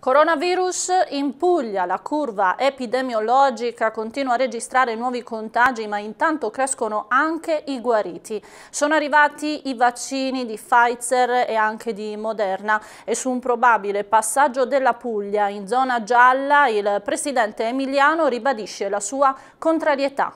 Coronavirus in Puglia, la curva epidemiologica continua a registrare nuovi contagi ma intanto crescono anche i guariti. Sono arrivati i vaccini di Pfizer e anche di Moderna e su un probabile passaggio della Puglia in zona gialla il presidente Emiliano ribadisce la sua contrarietà.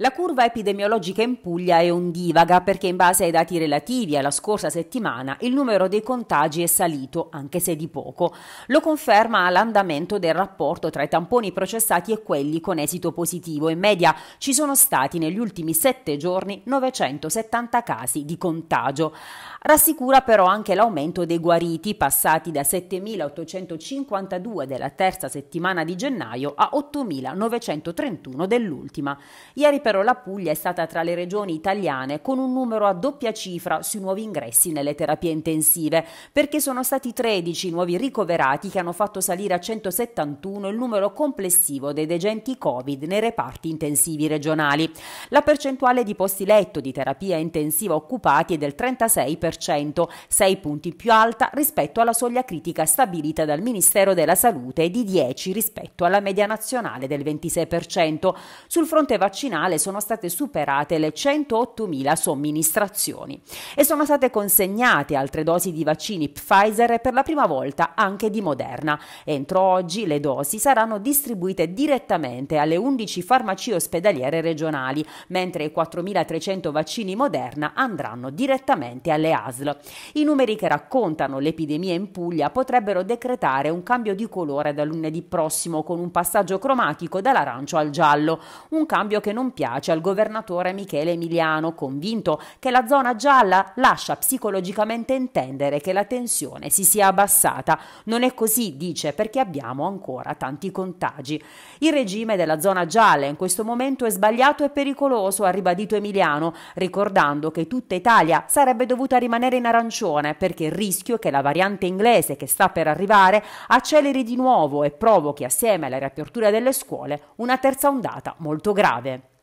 La curva epidemiologica in Puglia è ondivaga perché in base ai dati relativi alla scorsa settimana il numero dei contagi è salito, anche se di poco. Lo conferma l'andamento del rapporto tra i tamponi processati e quelli con esito positivo. In media ci sono stati negli ultimi sette giorni 970 casi di contagio. Rassicura però anche l'aumento dei guariti, passati da 7.852 della terza settimana di gennaio a 8.931 dell'ultima. Ieri però la Puglia è stata tra le regioni italiane con un numero a doppia cifra sui nuovi ingressi nelle terapie intensive, perché sono stati 13 nuovi ricoverati che hanno fatto salire a 171 il numero complessivo dei degenti Covid nei reparti intensivi regionali. La percentuale di posti letto di terapia intensiva occupati è del 36%, 6 punti più alta rispetto alla soglia critica stabilita dal Ministero della Salute e di 10 rispetto alla media nazionale del 26%. Sul fronte vaccinale totale sono state superate le 108.000 somministrazioni e sono state consegnate altre dosi di vaccini Pfizer e per la prima volta anche di Moderna. Entro oggi le dosi saranno distribuite direttamente alle 11 farmacie ospedaliere regionali, mentre i 4.300 vaccini Moderna andranno direttamente alle ASL. I numeri che raccontano l'epidemia in Puglia potrebbero decretare un cambio di colore da lunedì prossimo con un passaggio cromatico dall'arancio al giallo, un cambio che non piace piace al governatore Michele Emiliano, convinto che la zona gialla lascia psicologicamente intendere che la tensione si sia abbassata. Non è così, dice, perché abbiamo ancora tanti contagi. Il regime della zona gialla in questo momento è sbagliato e pericoloso, ha ribadito Emiliano, ricordando che tutta Italia sarebbe dovuta rimanere in arancione perché il rischio è che la variante inglese che sta per arrivare acceleri di nuovo e provochi assieme alla riapertura delle scuole una terza ondata molto grave.